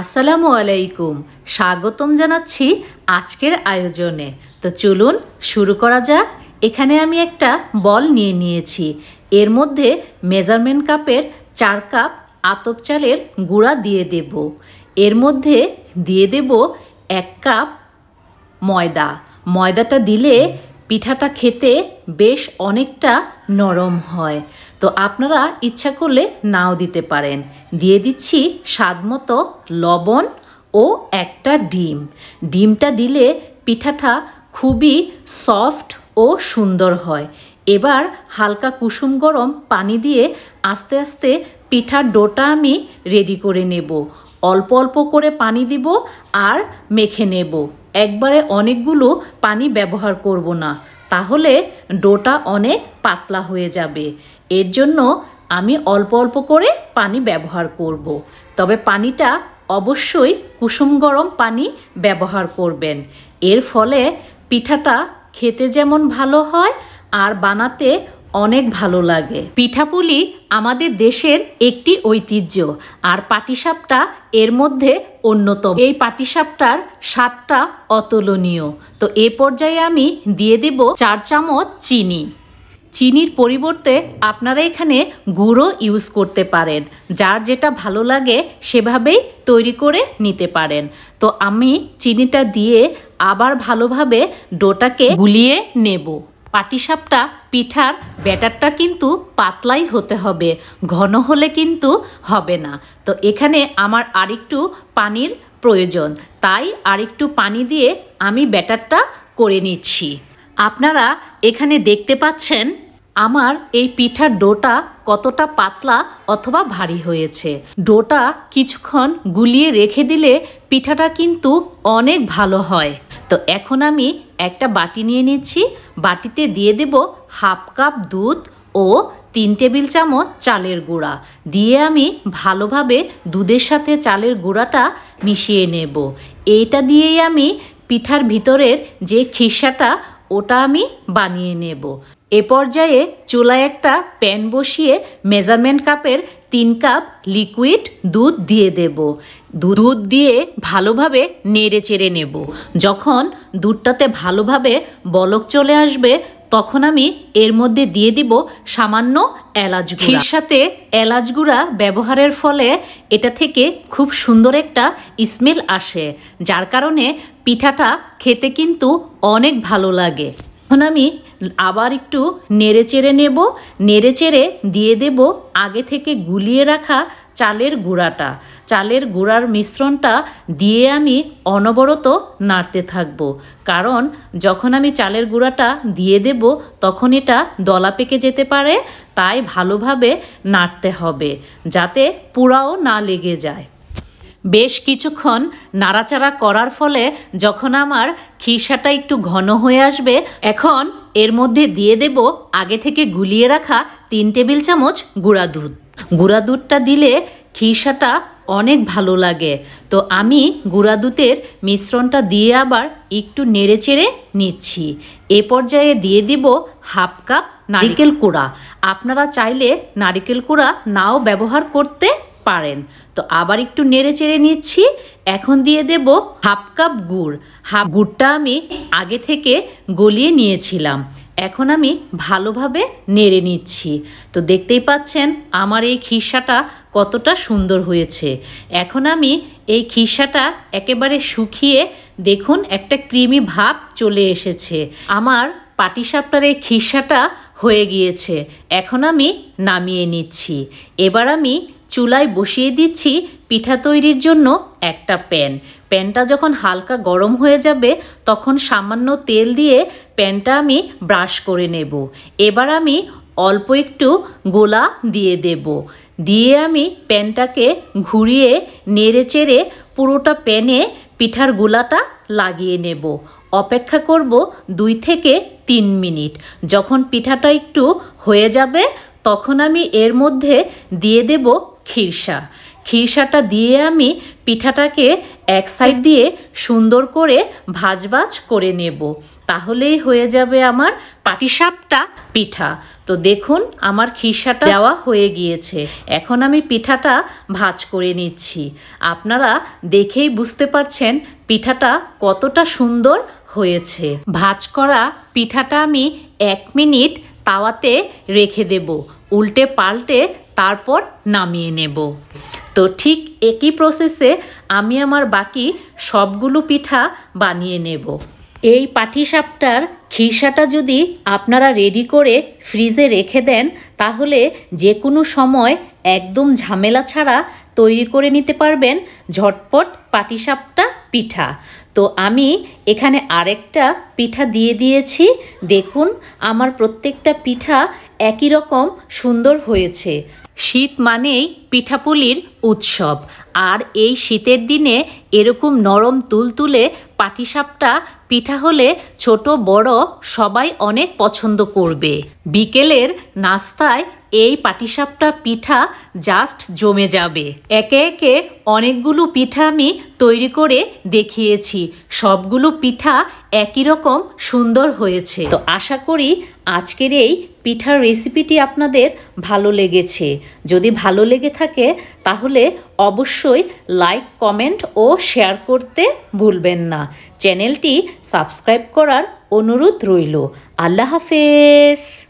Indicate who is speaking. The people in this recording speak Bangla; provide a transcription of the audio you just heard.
Speaker 1: আসসালামু আলাইকুম স্বাগতম জানাচ্ছি আজকের আয়োজনে তো চলুন শুরু করা যাক এখানে আমি একটা বল নিয়ে নিয়েছি এর মধ্যে মেজারমেন্ট কাপের চার কাপ আতপ চালের গুঁড়া দিয়ে দেব এর মধ্যে দিয়ে দেব এক কাপ ময়দা ময়দাটা দিলে পিঠাটা খেতে বেশ অনেকটা নরম হয় তো আপনারা ইচ্ছা করলে নাও দিতে পারেন দিয়ে দিচ্ছি স্বাদমতো লবণ ও একটা ডিম ডিমটা দিলে পিঠাটা খুবই সফট ও সুন্দর হয় এবার হালকা কুসুম গরম পানি দিয়ে আস্তে আস্তে পিঠার ডোটা আমি রেডি করে নেব অল্প অল্প করে পানি দিব আর মেখে নেব একবারে অনেকগুলো পানি ব্যবহার করব না তাহলে ডোটা অনেক পাতলা হয়ে যাবে এর জন্য আমি অল্প অল্প করে পানি ব্যবহার করব। তবে পানিটা অবশ্যই কুসুম গরম পানি ব্যবহার করবেন এর ফলে পিঠাটা খেতে যেমন ভালো হয় আর বানাতে অনেক ভালো লাগে পিঠাপুলি আমাদের দেশের একটি ঐতিহ্য আর পাটিসাপটা এর মধ্যে অন্যতম এই পাটিসাপটার স্বাদটা অতুলনীয় তো এ পর্যায়ে আমি দিয়ে দেব চার চামচ চিনি চিনির পরিবর্তে আপনারা এখানে গুঁড়ো ইউজ করতে পারেন যার যেটা ভালো লাগে সেভাবেই তৈরি করে নিতে পারেন তো আমি চিনিটা দিয়ে আবার ভালোভাবে ডোটাকে গুলিয়ে নেব পাটিসাপটা পিঠার ব্যাটারটা কিন্তু পাতলাই হতে হবে ঘন হলে কিন্তু হবে না তো এখানে আমার আরেকটু পানির প্রয়োজন তাই আরেকটু পানি দিয়ে আমি ব্যাটারটা করে নিচ্ছি আপনারা এখানে দেখতে পাচ্ছেন আমার এই পিঠার ডোটা কতটা পাতলা অথবা ভারী হয়েছে ডোটা কিছুক্ষণ গুলিয়ে রেখে দিলে পিঠাটা কিন্তু অনেক ভালো হয় তো এখন আমি একটা বাটি নিয়ে নিচ্ছি বাটিতে দিয়ে দেব হাফ কাপ দুধ ও তিন টেবিল চামচ চালের গুঁড়া দিয়ে আমি ভালোভাবে দুধের সাথে চালের গুঁড়াটা মিশিয়ে নেব এইটা দিয়েই আমি পিঠার ভিতরের যে খিসাটা ওটা আমি বানিয়ে নেব এ পর্যায়ে চুলায় একটা প্যান বসিয়ে মেজারমেন্ট কাপের তিন কাপ লিকুইড দুধ দিয়ে দেব দুধ দিয়ে ভালোভাবে নেড়ে চেড়ে নেব যখন দুধটাতে ভালোভাবে বলক চলে আসবে তখন আমি এর মধ্যে দিয়ে দিব সামান্য এলাচ ঘির সাথে এলাচ গুঁড়া ব্যবহারের ফলে এটা থেকে খুব সুন্দর একটা স্মেল আসে যার কারণে পিঠাটা খেতে কিন্তু অনেক ভালো লাগে এখন আমি আবার একটু নেড়ে চেড়ে নেব নেড়ে চেড়ে দিয়ে দেব আগে থেকে গুলিয়ে রাখা চালের গুঁড়াটা চালের গুঁড়ার মিশ্রণটা দিয়ে আমি অনবরত নাড়তে থাকব কারণ যখন আমি চালের গুঁড়াটা দিয়ে দেব তখন এটা দলা পেকে যেতে পারে তাই ভালোভাবে নাড়তে হবে যাতে পোড়াও না লেগে যায় বেশ কিছুক্ষণ নাড়াচাড়া করার ফলে যখন আমার খিসাটা একটু ঘন হয়ে আসবে এখন এর মধ্যে দিয়ে দেব আগে থেকে গুলিয়ে রাখা তিন টেবিল চামচ গুঁড়া দুধ গুঁড়া দুধটা দিলে খিসাটা অনেক ভালো লাগে তো আমি গুঁড়া দুধের মিশ্রণটা দিয়ে আবার একটু নেড়ে চেড়ে নিচ্ছি এ পর্যায়ে দিয়ে দিব হাফ কাপ নারিকেল কুড়া আপনারা চাইলে নারিকেল কুড়া নাও ব্যবহার করতে পারেন তো আবার একটু নেড়ে চেড়ে নিচ্ছি এখন দিয়ে দেব হাফ কাপ গুড় হাফ গুড়টা আমি আগে থেকে গলিয়ে নিয়েছিলাম এখন আমি ভালোভাবে নেড়ে নিচ্ছি তো দেখতেই পাচ্ছেন আমার এই খিসাটা কতটা সুন্দর হয়েছে এখন আমি এই খিসাটা একেবারে শুকিয়ে দেখুন একটা ক্রিমি ভাব চলে এসেছে আমার পাটিসাপটার এই খিসাটা হয়ে গিয়েছে এখন আমি নামিয়ে নিচ্ছি এবার আমি চুলায় বসিয়ে দিচ্ছি পিঠা তৈরির জন্য একটা প্যান প্যানটা যখন হালকা গরম হয়ে যাবে তখন সামান্য তেল দিয়ে প্যানটা আমি ব্রাশ করে নেব এবার আমি অল্প একটু গোলা দিয়ে দেব দিয়ে আমি প্যানটাকে ঘুরিয়ে নেড়ে চেড়ে পুরোটা প্যানে পিঠার গোলাটা লাগিয়ে নেব অপেক্ষা করব দুই থেকে তিন মিনিট যখন পিঠাটা একটু হয়ে যাবে তখন আমি এর মধ্যে দিয়ে দেব ক্ষীরসা খিরসাটা দিয়ে আমি পিঠাটাকে এক সাইড দিয়ে সুন্দর করে ভাজ করে নেব তাহলেই হয়ে যাবে আমার পাটিসাপটা পিঠা তো দেখুন আমার খিরসাটা দেওয়া হয়ে গিয়েছে এখন আমি পিঠাটা ভাজ করে নিচ্ছি আপনারা দেখেই বুঝতে পারছেন পিঠাটা কতটা সুন্দর হয়েছে ভাজ করা পিঠাটা আমি এক মিনিট তাওয়াতে রেখে দেব উল্টে পাল্টে তারপর নামিয়ে নেব তো ঠিক একই প্রসেসে আমি আমার বাকি সবগুলো পিঠা বানিয়ে নেব এই পাটিসাপটার খিসাটা যদি আপনারা রেডি করে ফ্রিজে রেখে দেন তাহলে যে কোনো সময় একদম ঝামেলা ছাড়া তৈরি করে নিতে পারবেন ঝটপট পাটিসাপটা পিঠা তো আমি এখানে আরেকটা পিঠা দিয়ে দিয়েছি দেখুন আমার প্রত্যেকটা পিঠা একই রকম সুন্দর হয়েছে শীত মানেই পিঠাপুলির উৎসব আর এই শীতের দিনে এরকম নরম তুলতুলে পাটিসাপটা পিঠা হলে ছোট বড় সবাই অনেক পছন্দ করবে বিকেলের নাস্তায় এই পাটিসাপটা পিঠা জাস্ট জমে যাবে একে একে অনেকগুলো পিঠা আমি তৈরি করে দেখিয়েছি সবগুলো পিঠা একই রকম সুন্দর হয়েছে তো আশা করি আজকের এই পিঠার রেসিপিটি আপনাদের ভালো লেগেছে যদি ভালো লেগে থাকে তাহলে অবশ্যই লাইক কমেন্ট ও শেয়ার করতে ভুলবেন না চ্যানেলটি সাবস্ক্রাইব করার অনুরোধ রইল আল্লাহ হাফেজ